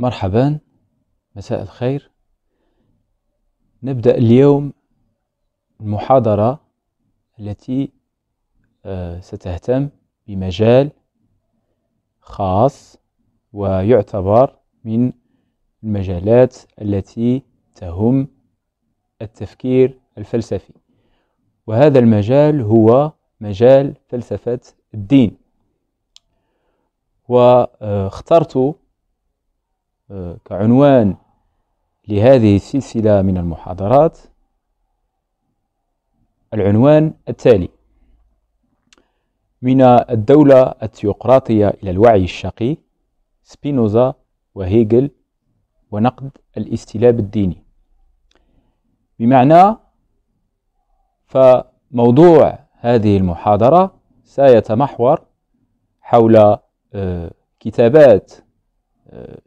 مرحبا مساء الخير نبدأ اليوم المحاضرة التي آه، ستهتم بمجال خاص ويعتبر من المجالات التي تهم التفكير الفلسفي وهذا المجال هو مجال فلسفة الدين واخترت كعنوان لهذه السلسلة من المحاضرات العنوان التالي من الدولة الثيوقراطية إلى الوعي الشقي سبينوزا وهيجل ونقد الاستلاب الديني بمعنى فموضوع هذه المحاضرة سيتمحور حول آه، كتابات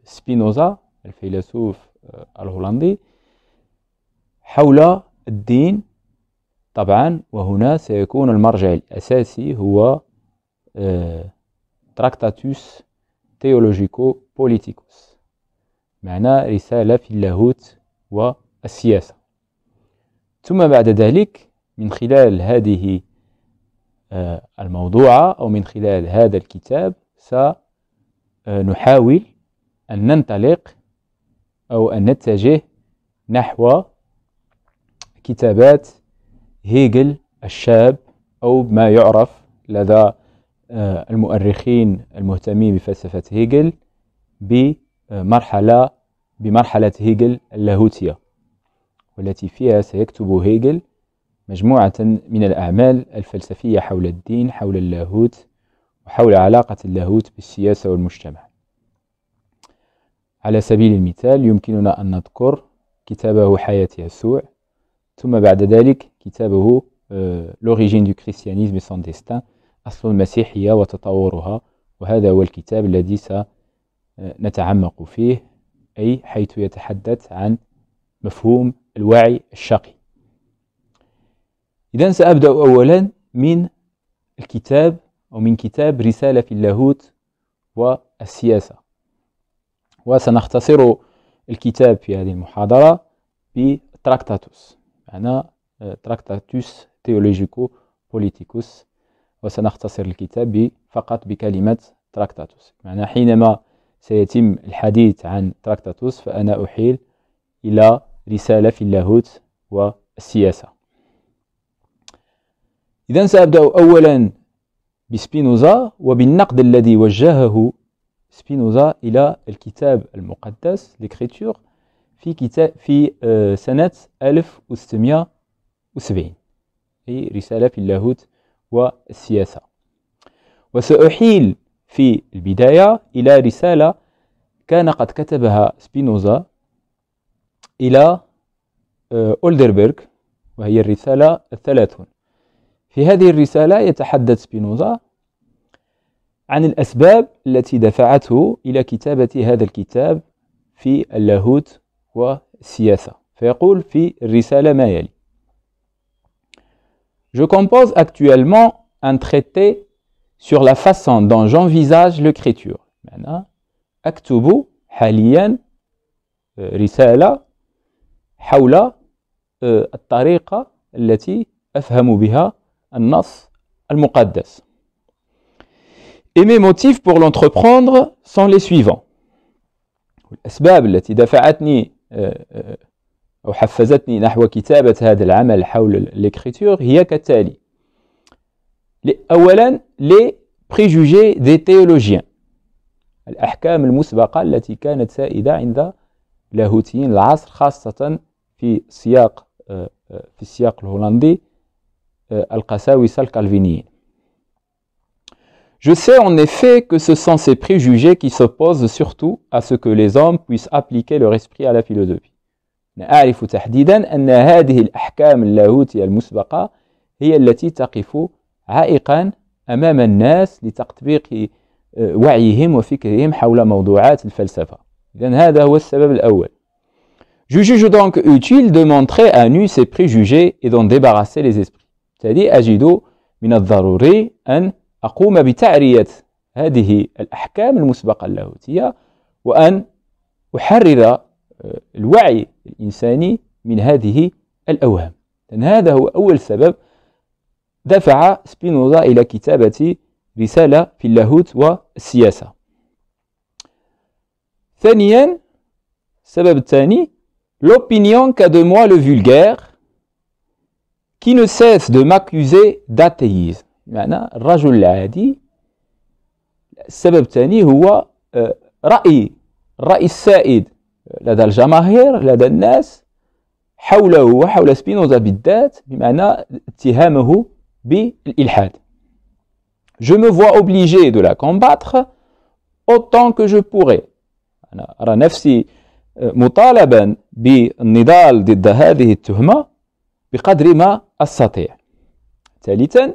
سبينوزا الفيلسوف آه، الهولندي حول الدين طبعا وهنا سيكون المرجع الأساسي هو تراكتاتوس تيولوجيكو بوليتيكوس معنى رسالة في اللاهوت والسياسة ثم بعد ذلك من خلال هذه آه، الموضوعة أو من خلال هذا الكتاب سنحاول أن ننطلق أو أن نتجه نحو كتابات هيجل الشاب أو ما يعرف لدى آه، المؤرخين المهتمين بفلسفة هيجل بمرحلة بمرحلة هيجل اللاهوتية والتي فيها سيكتب هيجل مجموعة من الأعمال الفلسفية حول الدين حول اللاهوت وحول علاقة اللاهوت بالسياسة والمجتمع على سبيل المثال يمكننا أن نذكر كتابه حياة يسوع ثم بعد ذلك كتابه آه، لوريجين دو كريستيانيزم سون ديستان أصل المسيحية وتطورها وهذا هو الكتاب الذي سنتعمق آه، فيه أي حيث يتحدث عن مفهوم الوعي الشقي إذا سأبدأ أولا من الكتاب أو من كتاب رسالة في اللاهوت والسياسة وسنختصر الكتاب في هذه المحاضرة بتراكتاتوس معنى تراكتاتوس تيولوجيكو بوليتيكوس وسنختصر الكتاب فقط بكلمة تراكتاتوس معنى حينما سيتم الحديث عن تراكتاتوس فأنا أحيل إلى رسالة في اللاهوت والسياسة إذا سأبدأ أولا بسبينوزا وبالنقد الذي وجهه سبينوزا إلى الكتاب المقدس l'écriture في كتاب في سنة 1670 في رسالة في اللاهوت والسياسة وسأحيل في البداية إلى رسالة كان قد كتبها سبينوزا إلى أولدربرغ وهي الرسالة الثلاثون في هذه الرسالة يتحدث سبينوزا عن الأسباب التي دفعته إلى كتابة هذا الكتاب في اللاهوت والسياسة فيقول في الرسالة ما يلي Je compose actuellement un traité sur la façon dont j'envisage l'écriture. أكتب حاليا رسالة حول الطريقة التي أفهم بها النص المقدس et mes motifs pour l'entreprendre sont les suivants. الأسباب التي دفعتني أو حفزتني نحو كتابة هذا العمل حول l'écriture هي كالتالي. أولا لي بريجوجي دي تيولوجيان الأحكام المسبقة التي كانت سائدة عند لاهوتيين العصر خاصة في سياق في السياق الهولندي القساوسة الكالفينيين. Je sais en effet que ce sont ces préjugés qui s'opposent surtout à ce que les hommes puissent appliquer leur esprit à la philosophie. نعرف تحديدا أن هذه الأحكام اللاهوتية المسبقة هي التي تقف عائقا أمام الناس لتطبيق وعيهم وفكرهم حول موضوعات الفلسفة. إذن هذا هو السبب الأول. Je juge donc utile de montrer à nu ces préjugés et d'en débarrasser les esprits. c'est-à-dire أجد من الضروري أن أقوم بتعرية هذه الأحكام المسبقة اللاهوتية وأن أحرر آه، الوعي الإنساني من هذه الأوهام هذا هو أول سبب دفع سبينوزا إلى كتابة رسالة في اللاهوت والسياسة ثانيا السبب الثاني l'opinion qu'a de moi le vulgaire qui ne cesse de m'accuser d'athéisme بمعنى الرجل العادي السبب الثاني هو آه، رأي الرأي السائد لدى الجماهير لدى الناس حوله وحول سبينوزا بالذات بمعنى اتهامه بالإلحاد Je me vois obligé de la combattre autant que je pourrais. أنا أرى نفسي آه، مطالبا بالنضال ضد هذه التهمة بقدر ما أستطيع. ثالثا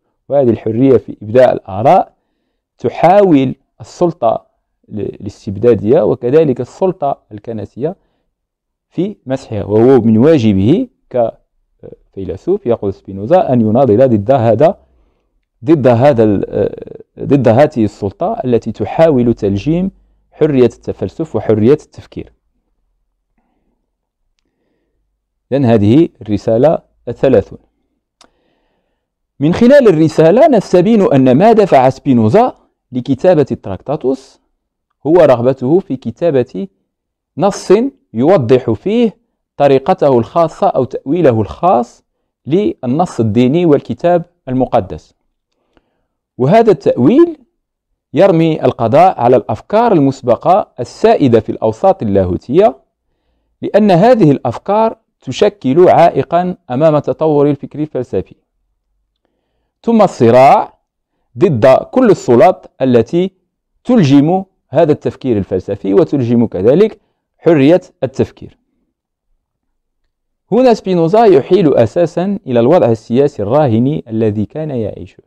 وهذه الحرية في إبداء الآراء تحاول السلطة الاستبدادية وكذلك السلطة الكنسية في مسحها وهو من واجبه كفيلسوف يقول سبينوزا أن يناضل ضد هذا ضد هذا ضد هذه السلطة التي تحاول تلجيم حرية التفلسف وحرية التفكير لان هذه الرسالة الثلاثون من خلال الرسالة نستبين أن ما دفع سبينوزا لكتابة التراكتاتوس هو رغبته في كتابة نص يوضح فيه طريقته الخاصة أو تأويله الخاص للنص الديني والكتاب المقدس وهذا التأويل يرمي القضاء على الأفكار المسبقة السائدة في الأوساط اللاهوتية لأن هذه الأفكار تشكل عائقا أمام تطور الفكر الفلسفي ثم الصراع ضد كل السلط التي تلجم هذا التفكير الفلسفي وتلجم كذلك حرية التفكير هنا سبينوزا يحيل أساسا إلى الوضع السياسي الراهن الذي كان يعيشه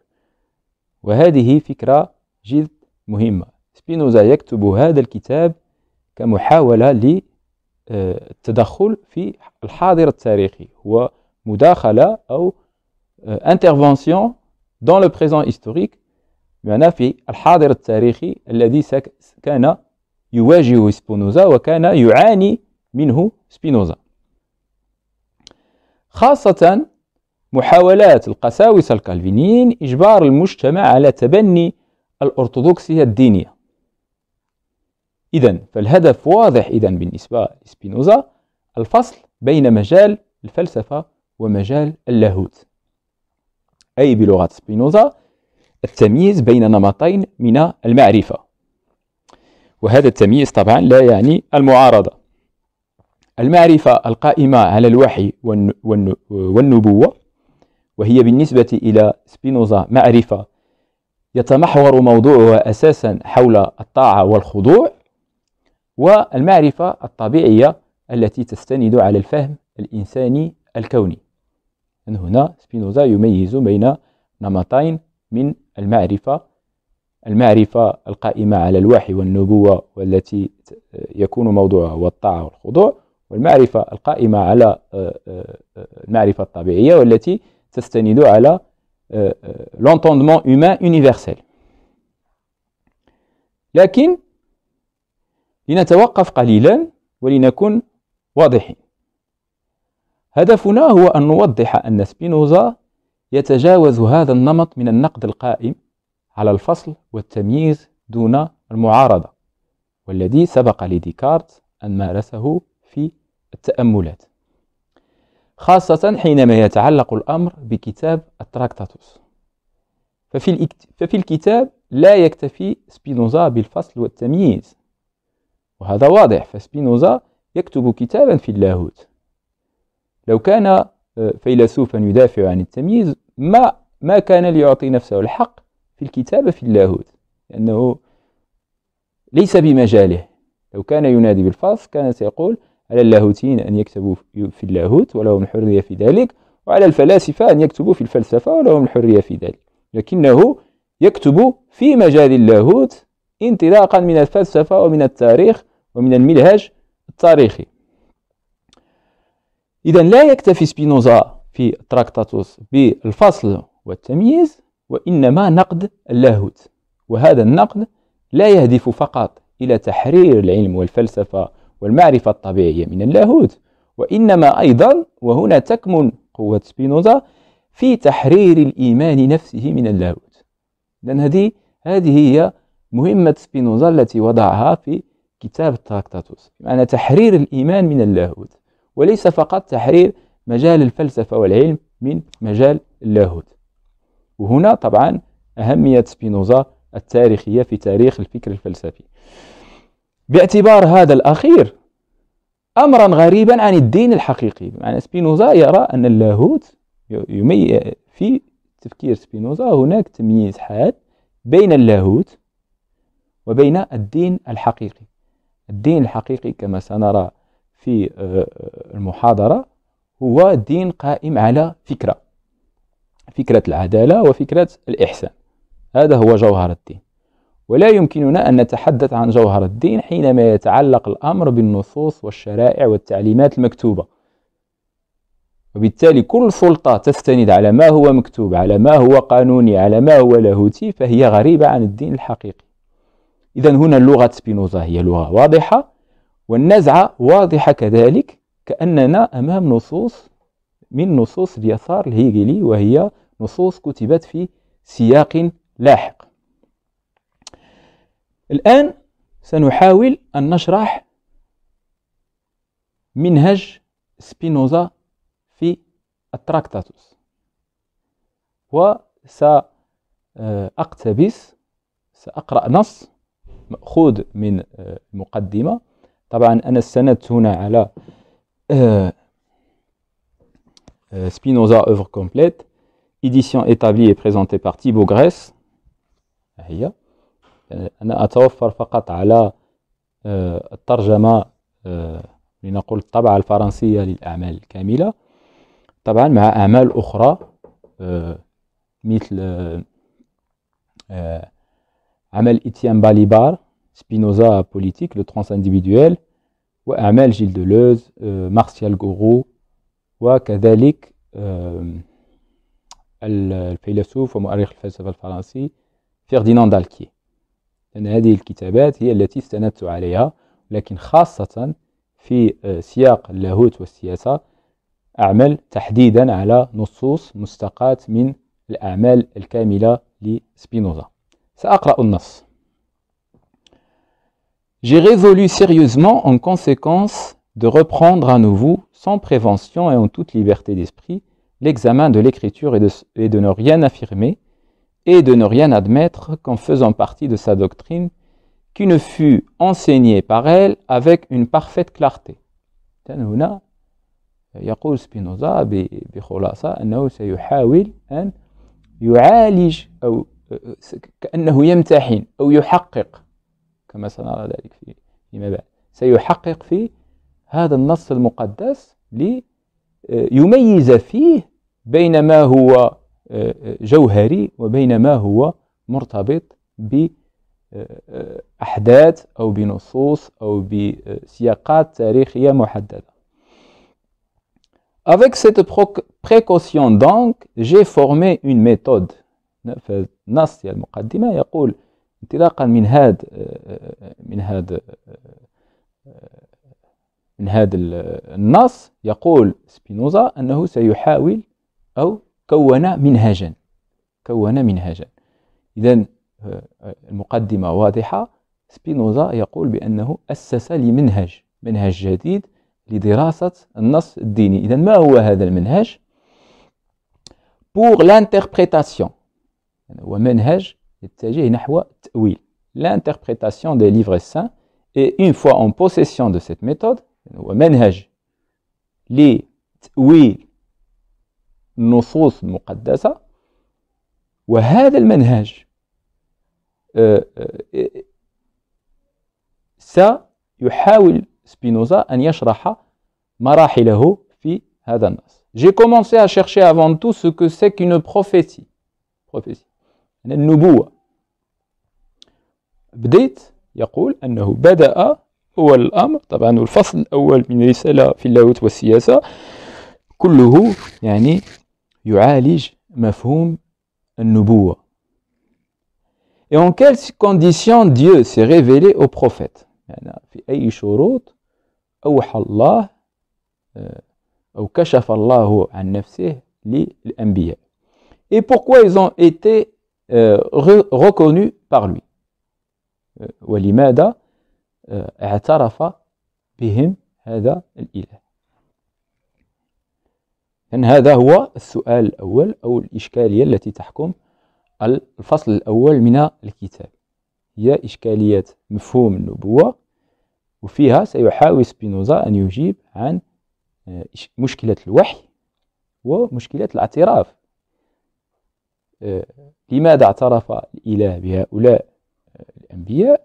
وهذه فكرة جد مهمة سبينوزا يكتب هذا الكتاب كمحاولة للتدخل في الحاضر التاريخي هو مداخلة أو انترفنسيون dans le présent historique معنا في الحاضر التاريخي الذي كان يواجه سبينوزا وكان يعاني منه سبينوزا خاصة محاولات القساوسة الكالفينيين إجبار المجتمع على تبني الأرثوذكسية الدينية إذا فالهدف واضح إذا بالنسبة لسبينوزا الفصل بين مجال الفلسفة ومجال اللاهوت أي بلغة سبينوزا التمييز بين نمطين من المعرفة وهذا التمييز طبعا لا يعني المعارضة المعرفة القائمة على الوحي والنبوة وهي بالنسبة إلى سبينوزا معرفة يتمحور موضوعها أساسا حول الطاعة والخضوع والمعرفة الطبيعية التي تستند على الفهم الإنساني الكوني من هنا سبينوزا يميز بين نمطين من المعرفة المعرفة القائمة على الوحي والنبوة والتي يكون موضوعها هو الطاعة والخضوع والمعرفة القائمة على آه، آه، آه، المعرفة الطبيعية والتي تستند على لونتوندمون هومان universel لكن لنتوقف قليلا ولنكن واضحين هدفنا هو أن نوضح أن سبينوزا يتجاوز هذا النمط من النقد القائم على الفصل والتمييز دون المعارضة والذي سبق لديكارت أن مارسه في التأملات خاصة حينما يتعلق الأمر بكتاب التراكتاتوس ففي, ففي الكتاب لا يكتفي سبينوزا بالفصل والتمييز وهذا واضح فسبينوزا يكتب كتابا في اللاهوت لو كان آه، فيلسوفا يدافع عن التمييز ما ما كان ليعطي نفسه الحق في الكتابة في اللاهوت لأنه ليس بمجاله لو كان ينادي بالفاس كان سيقول على اللاهوتيين أن يكتبوا في اللاهوت ولهم الحرية في ذلك وعلى الفلاسفة أن يكتبوا في الفلسفة ولهم الحرية في ذلك لكنه يكتب في مجال اللاهوت انطلاقا من الفلسفة ومن التاريخ ومن المنهج التاريخي إذا لا يكتفي سبينوزا في تراكتاتوس بالفصل والتمييز وإنما نقد اللاهوت وهذا النقد لا يهدف فقط إلى تحرير العلم والفلسفة والمعرفة الطبيعية من اللاهوت وإنما أيضا وهنا تكمن قوة سبينوزا في تحرير الإيمان نفسه من اللاهوت لأن هذه هذه هي مهمة سبينوزا التي وضعها في كتاب التراكتاتوس معنى تحرير الإيمان من اللاهوت وليس فقط تحرير مجال الفلسفة والعلم من مجال اللاهوت وهنا طبعا أهمية سبينوزا التاريخية في تاريخ الفكر الفلسفي باعتبار هذا الأخير أمرا غريبا عن الدين الحقيقي بمعنى سبينوزا يرى أن اللاهوت يمي في تفكير سبينوزا هناك تمييز حاد بين اللاهوت وبين الدين الحقيقي الدين الحقيقي كما سنرى في آه، المحاضرة هو دين قائم على فكرة فكرة العدالة وفكرة الإحسان هذا هو جوهر الدين ولا يمكننا أن نتحدث عن جوهر الدين حينما يتعلق الأمر بالنصوص والشرائع والتعليمات المكتوبة وبالتالي كل سلطة تستند على ما هو مكتوب على ما هو قانوني على ما هو لاهوتي فهي غريبة عن الدين الحقيقي إذا هنا لغة سبينوزا هي لغة واضحة والنزعة واضحة كذلك كأننا أمام نصوص من نصوص اليسار الهيجلي وهي نصوص كتبت في سياق لاحق الآن سنحاول أن نشرح منهج سبينوزا في التراكتاتوس وسأقتبس آه، سأقرأ نص مأخوذ من آه، المقدمة طبعا أنا استندت هنا على سبينوزا اوفر كومبليت édition établie et présentée par Thibaut Grèce هي ah, euh, أنا أتوفر فقط على آه، الترجمة آه، لنقول الطبعة الفرنسية للأعمال الكاملة طبعا مع أعمال أخرى آه، مثل عمل إتيان باليبار Spinoza politique, le transindividuel, وأعمال جيل دولوز مارسيال غورو وكذلك الفيلسوف ومؤرخ الفلسفة الفرنسي فيرديناند دالكي لأن هذه الكتابات هي التي استندت عليها لكن خاصة في سياق اللاهوت والسياسة أعمل تحديدا على نصوص مستقاة من الأعمال الكاملة لسبينوزا سأقرأ النص J'ai résolu sérieusement en conséquence de reprendre à nouveau, sans prévention et en toute liberté d'esprit, l'examen de l'écriture et de, ne rien affirmer, et de ne rien admettre qu'en faisant partie de sa doctrine, qui ne fut enseignée par elle avec une parfaite clarté. كما سنرى ذلك في فيما بعد سيحقق في هذا النص المقدس ليميز آه، فيه بين ما هو آه، جوهري وبين ما هو مرتبط بأحداث آه، أو بنصوص أو بسياقات تاريخية محددة. Avec cette précaution donc, j'ai formé une méthode. في النص المقدمة يقول انطلاقا من هذا آه، آه، من هذا آه، من هذا النص يقول سبينوزا أنه سيحاول أو كون منهجا كون منهجا إذا المقدمة واضحة سبينوزا يقول بأنه أسس لمنهج منهج جديد لدراسة النص الديني إذا ما هو هذا المنهج pour l'interprétation يعني هو منهج Il s'agit de l'interprétation des livres saints et une fois en possession de cette méthode هو منهج لتأويل نصوص مقدسة وهذا المنهج سيحاول سبينوزا أن يشرح مراحله في هذا النص J'ai commencé à chercher avant tout ce que c'est qu'une prophétie. prophétie. nubuwa. بديت يقول أنه بدأ هو الأمر طبعا الفصل الأول من رسالة في اللاهوت والسياسة كله يعني يعالج مفهوم النبوة Et en quelles conditions Dieu s'est révélé au prophète يعني في أي شروط أوحى الله آه، أو كشف الله عن نفسه للأنبياء Et pourquoi ils ont été euh, reconnus par lui ولماذا آه، اعترف بهم هذا الإله إذن هذا هو السؤال الأول أو الإشكالية التي تحكم الفصل الأول من الكتاب هي إشكالية مفهوم النبوة وفيها سيحاول سبينوزا أن يجيب عن آه، مشكلة الوحي ومشكلة الاعتراف آه، لماذا اعترف الإله بهؤلاء الأنبياء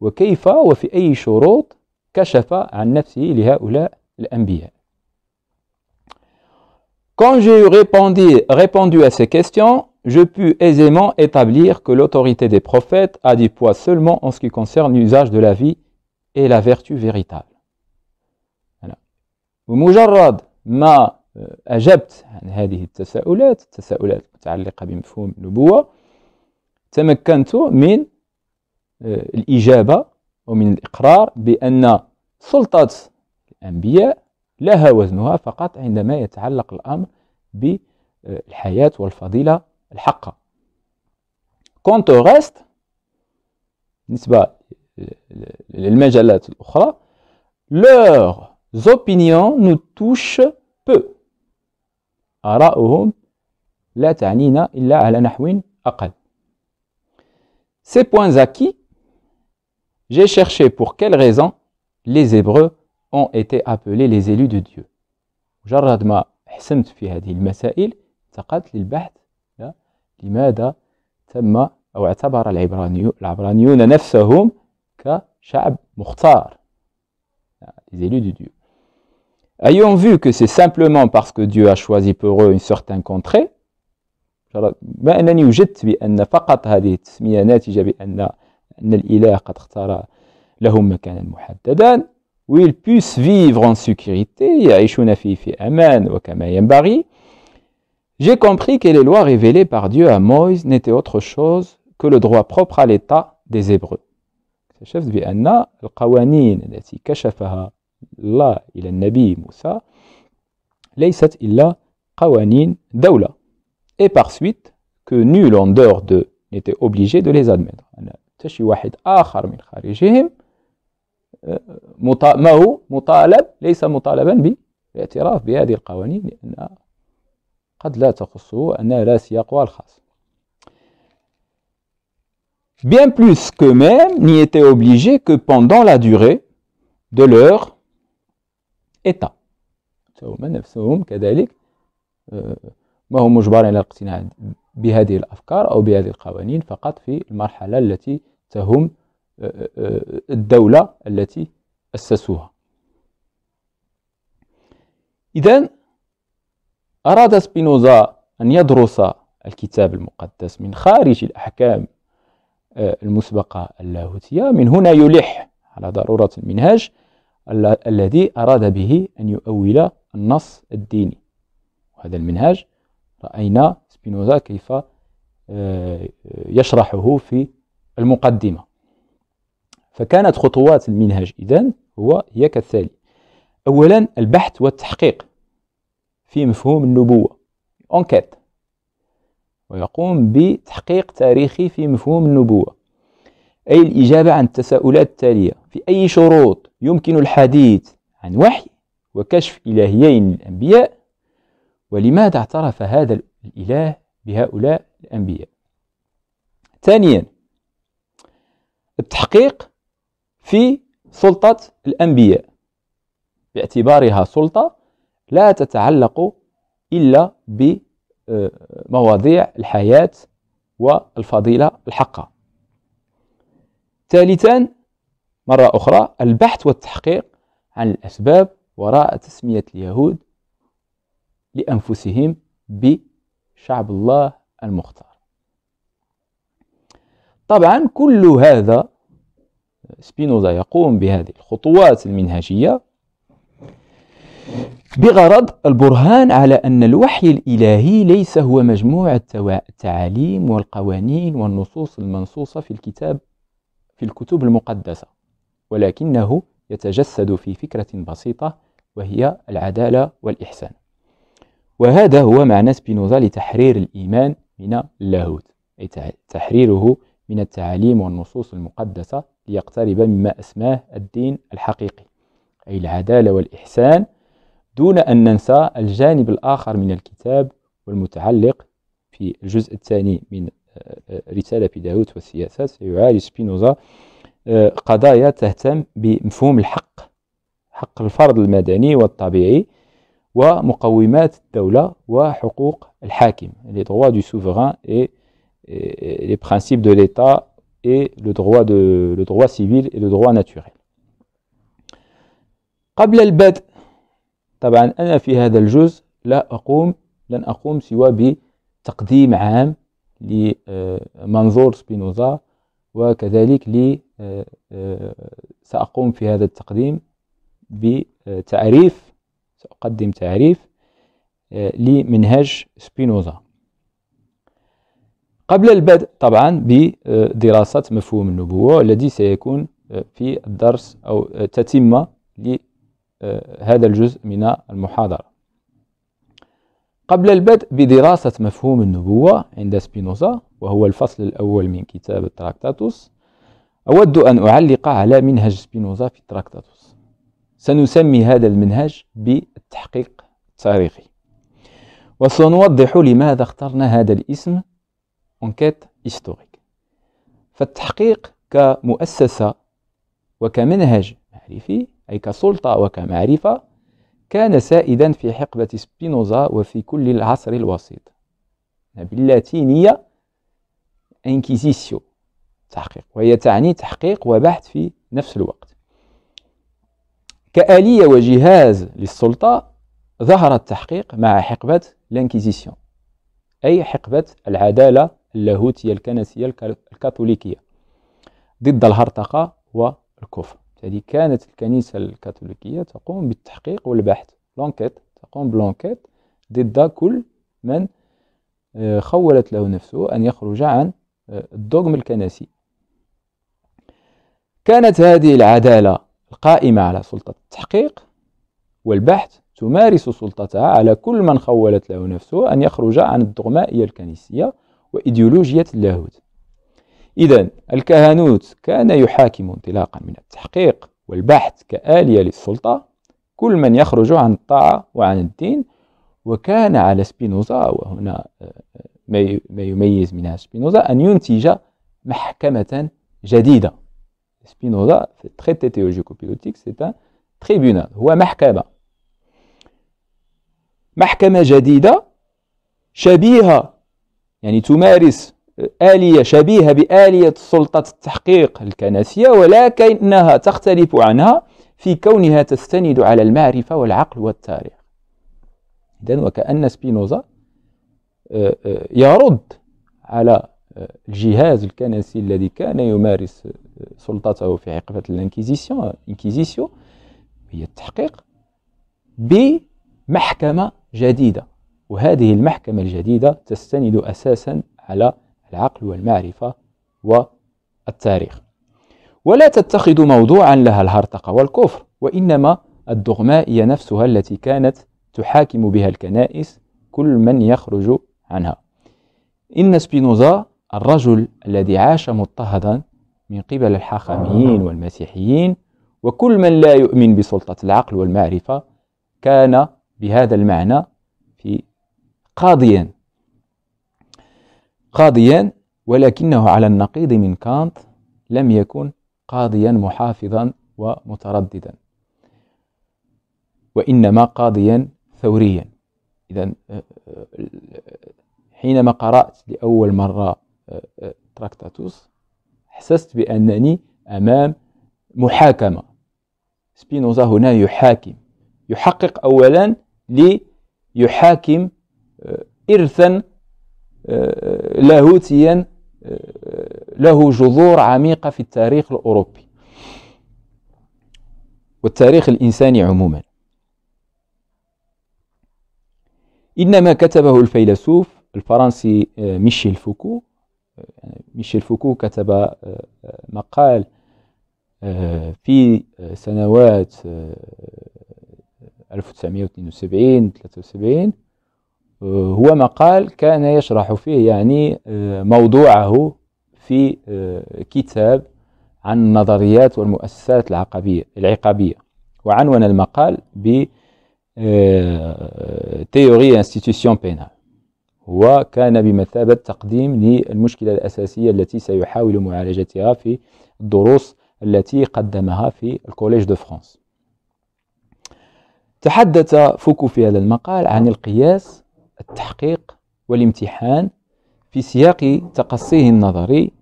وكيف وفي أي شروط كشف عن نفسه لهؤلاء الأنبياء Quand j'ai répondu, répondu à ces questions, je pus aisément établir que l'autorité des prophètes a du poids seulement en ce qui concerne l'usage de la vie et la vertu véritable. مجرد ما أجبت عن هذه التساؤلات التساؤلات المتعلقة بمفهوم النبوة تمكنت من الإجابة ومن الإقرار بأن سلطة الأنبياء لها وزنها فقط عندما يتعلق الأمر بالحياة والفضيلة الحقة كونتو غاست بالنسبة للمجالات الأخرى لور opinions nous touchent peu آراؤهم لا تعنينا إلا على نحو أقل Ces points acquis J'ai cherché pour quelle raison les Hébreux ont été appelés les élus de Dieu. مجرد ما حسمت في هذه المسائل انتقلت للبحث لماذا تم او اعتبر العبرانيون نفسهم كشعب مختار les élus de Dieu. Ayant vu que c'est simplement parce que Dieu a choisi pour eux une certaine contrée, ما أنني وجدت بأن فقط هذه التسمية ناتجة بأن أن الإله قد اختار لهم مكانا محددا où ils puissent vivre en sécurité, يعيشون في في أمان وكما ينبغي. J'ai compris que les lois révélées par Dieu à Moïse n'étaient autre chose que le droit propre à l'État des Hébreux. اكتشفت بأن القوانين التي كشفها الله إلى النبي موسى ليست إلا قوانين دولة. Et par suite, que nul en dehors d'eux n'était obligé de les admettre. شي واحد آخر من خارجهم آه، ما هو مطالب ليس مطالبا بالاعتراف بهذه القوانين لأنها قد لا تخصه وأنها لا سياقها الخاص Bien plus que même n'y était obligé que pendant la durée de leur état. نفسهم كذلك آه، ما هم مجبرين على الاقتناع بهذه الأفكار أو بهذه القوانين فقط في المرحلة التي تهم آه، آه، آه، الدولة التي أسسوها إذا أراد سبينوزا أن يدرس الكتاب المقدس من خارج الأحكام المسبقة اللاهوتية من هنا يلح على ضرورة المنهاج الذي أراد به أن يؤول النص الديني وهذا المنهاج رأينا سبينوزا كيف آه، يشرحه في المقدمة فكانت خطوات المنهج إذن هو هي كالتالي أولا البحث والتحقيق في مفهوم النبوة اونكيت ويقوم بتحقيق تاريخي في مفهوم النبوة أي الإجابة عن التساؤلات التالية في أي شروط يمكن الحديث عن وحي وكشف إلهيين للأنبياء ولماذا اعترف هذا الإله بهؤلاء الأنبياء ثانيا التحقيق في سلطة الأنبياء باعتبارها سلطة لا تتعلق إلا بمواضيع الحياة والفضيلة الحقة ثالثا مرة أخرى البحث والتحقيق عن الأسباب وراء تسمية اليهود لأنفسهم بشعب الله المختار طبعا كل هذا سبينوزا يقوم بهذه الخطوات المنهجية بغرض البرهان على أن الوحي الإلهي ليس هو مجموع التعاليم والقوانين والنصوص المنصوصة في الكتاب في الكتب المقدسة ولكنه يتجسد في فكرة بسيطة وهي العدالة والإحسان وهذا هو معنى سبينوزا لتحرير الإيمان من اللاهوت أي تحريره من التعاليم والنصوص المقدسة ليقترب مما أسماه الدين الحقيقي أي العدالة والإحسان دون أن ننسى الجانب الآخر من الكتاب والمتعلق في الجزء الثاني من آه، آه، رسالة بيداوت والسياسة سيعالج سبينوزا آه، قضايا تهتم بمفهوم الحق حق الفرد المدني والطبيعي ومقومات الدولة وحقوق الحاكم les droits du souverain et, et les principes de l'État et le droit, de, le droit civil et le droit naturel قبل البدء طبعا أنا في هذا الجزء لا أقوم لن أقوم سوى بتقديم عام لمنظور آه، سبينوزا وكذلك لي آه، آه، سأقوم في هذا التقديم بتعريف سأقدم تعريف آه، لمنهج سبينوزا قبل البدء طبعا بدراسة مفهوم النبوة الذي سيكون آه، في الدرس أو آه، تتمة لهذا الجزء من المحاضرة قبل البدء بدراسة مفهوم النبوة عند سبينوزا وهو الفصل الأول من كتاب التراكتاتوس أود أن أعلق على منهج سبينوزا في التراكتاتوس سنسمي هذا المنهج بالتحقيق التاريخي وسنوضح لماذا اخترنا هذا الاسم أنكيت هيستوريك فالتحقيق كمؤسسة وكمنهج معرفي أي كسلطة وكمعرفة كان سائدا في حقبة سبينوزا وفي كل العصر الوسيط باللاتينية انكيزيسيو تحقيق وهي تعني تحقيق وبحث في نفس الوقت كآلية وجهاز للسلطة ظهر التحقيق مع حقبة الانكيزيسيون أي حقبة العدالة اللاهوتية الكنسية الكاثوليكية ضد الهرطقة والكفر هذه كانت الكنيسة الكاثوليكية تقوم بالتحقيق والبحث لونكيت تقوم بلونكيت ضد كل من آه، خولت له نفسه أن يخرج عن آه، الدوغم الكنسي كانت هذه العدالة القائمة على سلطة التحقيق والبحث تمارس سلطتها على كل من خولت له نفسه أن يخرج عن الدغمائية الكنيسية وإيديولوجية اللاهوت إذا الكهنوت كان يحاكم انطلاقا من التحقيق والبحث كآلية للسلطة كل من يخرج عن الطاعة وعن الدين وكان على سبينوزا وهنا آه، آه، ما يميز منها سبينوزا أن ينتج محكمة جديدة Spinoza, c'est très théologico-pilotique, c'est un tribunal. هو محكمة. محكمة جديدة شبيهة يعني تمارس آلية شبيهة بآلية سلطة التحقيق الكنسية ولكنها تختلف عنها في كونها تستند على المعرفة والعقل والتاريخ إذن وكأن سبينوزا يرد على الجهاز الكنسي الذي كان يمارس سلطته في عقبة الانكيزيسيون انكيزيسيو هي التحقيق بمحكمة جديدة وهذه المحكمة الجديدة تستند أساسا على العقل والمعرفة والتاريخ ولا تتخذ موضوعا لها الهرطقة والكفر وإنما الدغمائية نفسها التي كانت تحاكم بها الكنائس كل من يخرج عنها إن سبينوزا الرجل الذي عاش مضطهدا من قبل الحاخاميين والمسيحيين وكل من لا يؤمن بسلطة العقل والمعرفة كان بهذا المعنى في قاضيا قاضيا ولكنه على النقيض من كانت لم يكن قاضيا محافظا ومترددا وإنما قاضيا ثوريا إذا أه، أه، حينما قرأت لأول مرة أه، تراكتاتوس حسست بأنني أمام محاكمة سبينوزا هنا يحاكم يحقق أولا ليحاكم آه، إرثا آه، لاهوتيا آه، له جذور عميقة في التاريخ الأوروبي والتاريخ الإنساني عموما إن ما كتبه الفيلسوف الفرنسي ميشيل فوكو يعني ميشيل فوكو كتب آه، آه، مقال آه، في سنوات 1972 73 هو مقال كان يشرح فيه يعني موضوعه في كتاب عن النظريات والمؤسسات العقبية العقابية وعنون المقال ب تيوري انستيتيوسيون بينال وكان بمثابة تقديم للمشكلة الأساسية التي سيحاول معالجتها في الدروس التي قدمها في الكوليج دو فرانس تحدث فوكو في هذا المقال عن القياس التحقيق والامتحان في سياق تقصيه النظري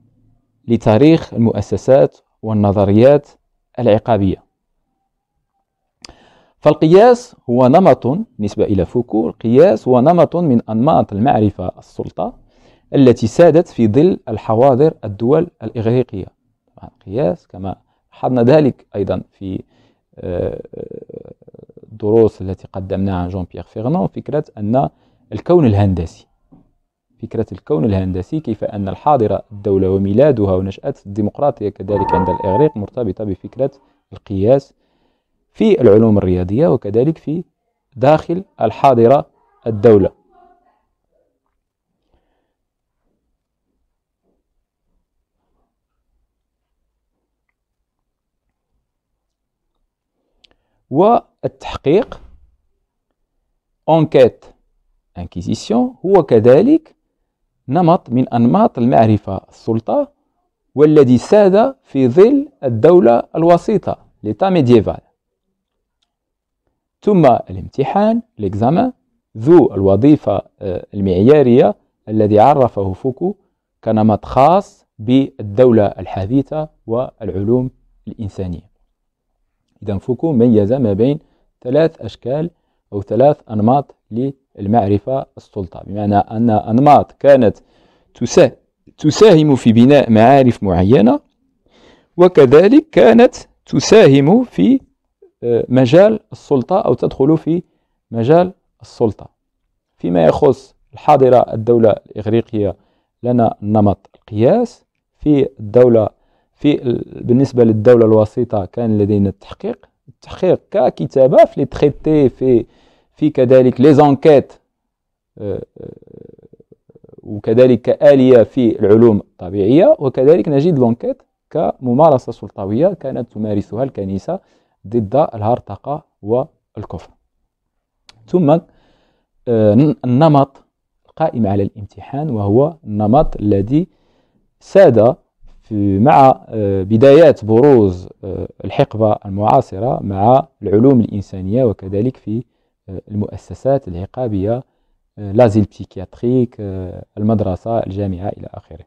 لتاريخ المؤسسات والنظريات العقابية فالقياس هو نمط نسبة إلى فوكو القياس هو نمط من أنماط المعرفة السلطة التي سادت في ظل الحواضر الدول الإغريقية طبعا القياس كما لاحظنا ذلك أيضا في آه، الدروس التي قدمناها عن جون بيير فيرنون فكرة أن الكون الهندسي فكرة الكون الهندسي كيف أن الحاضرة الدولة وميلادها ونشأة الديمقراطية كذلك عند الإغريق مرتبطة بفكرة القياس في العلوم الرياضية وكذلك في داخل الحاضرة الدولة والتحقيق أنكيت انكيزيسيون هو كذلك نمط من أنماط المعرفة السلطة والذي ساد في ظل الدولة الوسيطة ليتا ميديفال ثم الامتحان ليكزامان ذو الوظيفة آه، المعيارية الذي عرفه فوكو كنمط خاص بالدولة الحديثة والعلوم الإنسانية إذا فوكو ميز ما بين ثلاث أشكال أو ثلاث أنماط للمعرفة السلطة بمعنى أن أنماط كانت تساهم في بناء معارف معينة وكذلك كانت تساهم في مجال السلطة أو تدخل في مجال السلطة فيما يخص الحاضرة الدولة الإغريقية لنا نمط القياس في الدولة في بالنسبة للدولة الوسيطة كان لدينا التحقيق التحقيق ككتابة في تريتي في في كذلك لي زونكيت آه، آه، وكذلك كآلية في العلوم الطبيعية وكذلك نجد لونكيت كممارسة سلطوية كانت تمارسها الكنيسة ضد الهرطقة والكفر ثم آه، النمط القائم على الامتحان وهو النمط الذي ساد في مع آه، بدايات بروز آه، الحقبة المعاصرة مع العلوم الإنسانية وكذلك في المؤسسات العقابية لازيل بسيكياتريك المدرسة الجامعة إلى آخره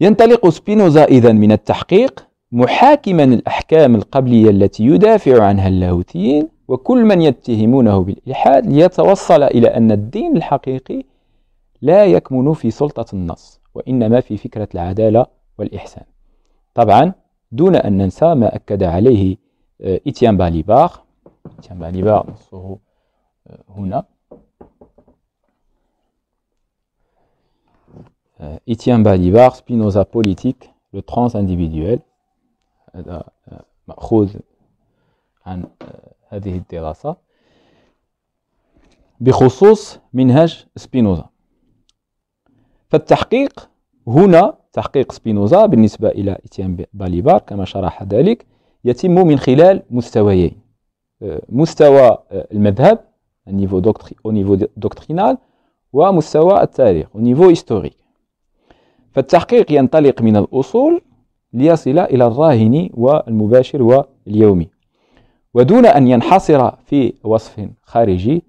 ينطلق سبينوزا إذن من التحقيق محاكما الأحكام القبلية التي يدافع عنها اللاهوتيين وكل من يتهمونه بالإلحاد ليتوصل إلى أن الدين الحقيقي لا يكمن في سلطة النص وإنما في فكرة العدالة والإحسان طبعا دون أن ننسى ما أكد عليه آه، إتيان باليباخ إتيان باليباخ نصه آه، هنا آه، إتيان باليباخ سبينوزا بوليتيك le trans-individuel. هذا آه، مأخوذ عن آه، هذه الدراسة بخصوص منهج سبينوزا فالتحقيق هنا تحقيق سبينوزا بالنسبة إلى إتيان باليبار كما شرح ذلك يتم من خلال مستويين آه، مستوى المذهب النيفو دوكتري او نيفو دوكترينال ومستوى التاريخ او هيستوريك فالتحقيق ينطلق من الأصول ليصل إلى الراهن والمباشر واليومي ودون أن ينحصر في وصف خارجي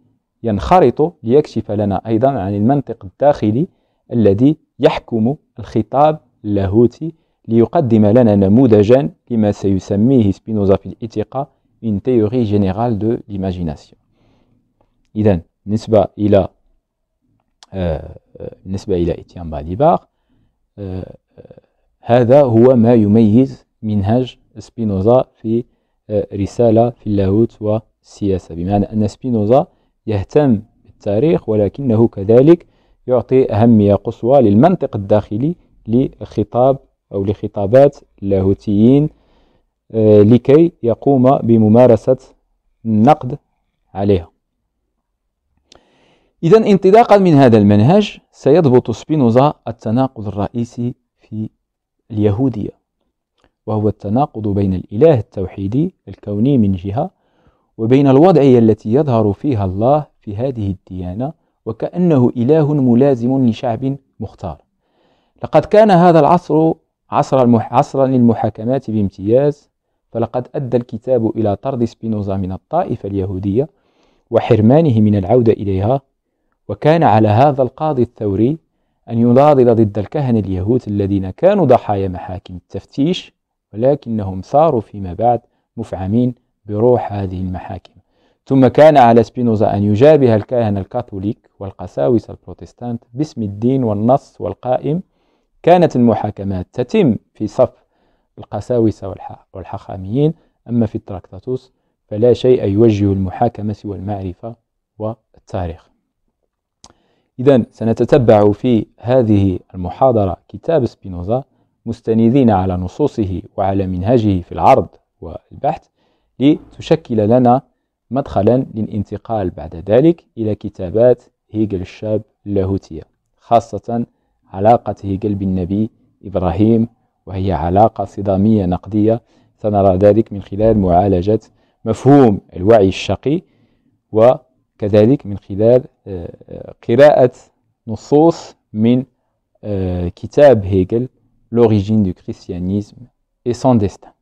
ينخرط ليكشف لنا أيضا عن المنطق الداخلي الذي يحكم الخطاب اللاهوتي ليقدم لنا نموذجا لما سيسميه سبينوزا في الإتقاء من تيوري جنرال دو ليماجيناسيون إذا بالنسبة إلى بالنسبة آه، آه، إلى إتيان باليبار آه، هذا هو ما يميز منهج سبينوزا في آه، رسالة في اللاهوت والسياسة بمعنى أن سبينوزا يهتم بالتاريخ ولكنه كذلك يعطي أهمية قصوى للمنطق الداخلي لخطاب أو لخطابات اللاهوتيين آه، لكي يقوم بممارسة النقد عليها إذا انطلاقا من هذا المنهج سيضبط سبينوزا التناقض الرئيسي اليهودية وهو التناقض بين الإله التوحيدي الكوني من جهة وبين الوضعية التي يظهر فيها الله في هذه الديانة وكأنه إله ملازم لشعب مختار لقد كان هذا العصر عصر المح... عصرا للمحاكمات بامتياز فلقد أدى الكتاب إلى طرد سبينوزا من الطائفة اليهودية وحرمانه من العودة إليها وكان على هذا القاضي الثوري أن يناضل ضد الكهنة اليهود الذين كانوا ضحايا محاكم التفتيش ولكنهم صاروا فيما بعد مفعمين بروح هذه المحاكم ثم كان على سبينوزا أن يجابه الكاهن الكاثوليك والقساوسة البروتستانت باسم الدين والنص والقائم كانت المحاكمات تتم في صف القساوسة والحخاميين أما في التراكتاتوس فلا شيء يوجه المحاكمة سوى المعرفة والتاريخ إذا سنتتبع في هذه المحاضرة كتاب سبينوزا مستندين على نصوصه وعلى منهجه في العرض والبحث لتشكل لنا مدخلا للانتقال بعد ذلك إلى كتابات هيجل الشاب اللاهوتية خاصة علاقة هيجل بالنبي إبراهيم وهي علاقة صدامية نقدية سنرى ذلك من خلال معالجة مفهوم الوعي الشقي و كذلك من خلال آه، آه، قراءة نصوص من آه، كتاب هيجل لوريجين دو كريستيانيزم et son destin.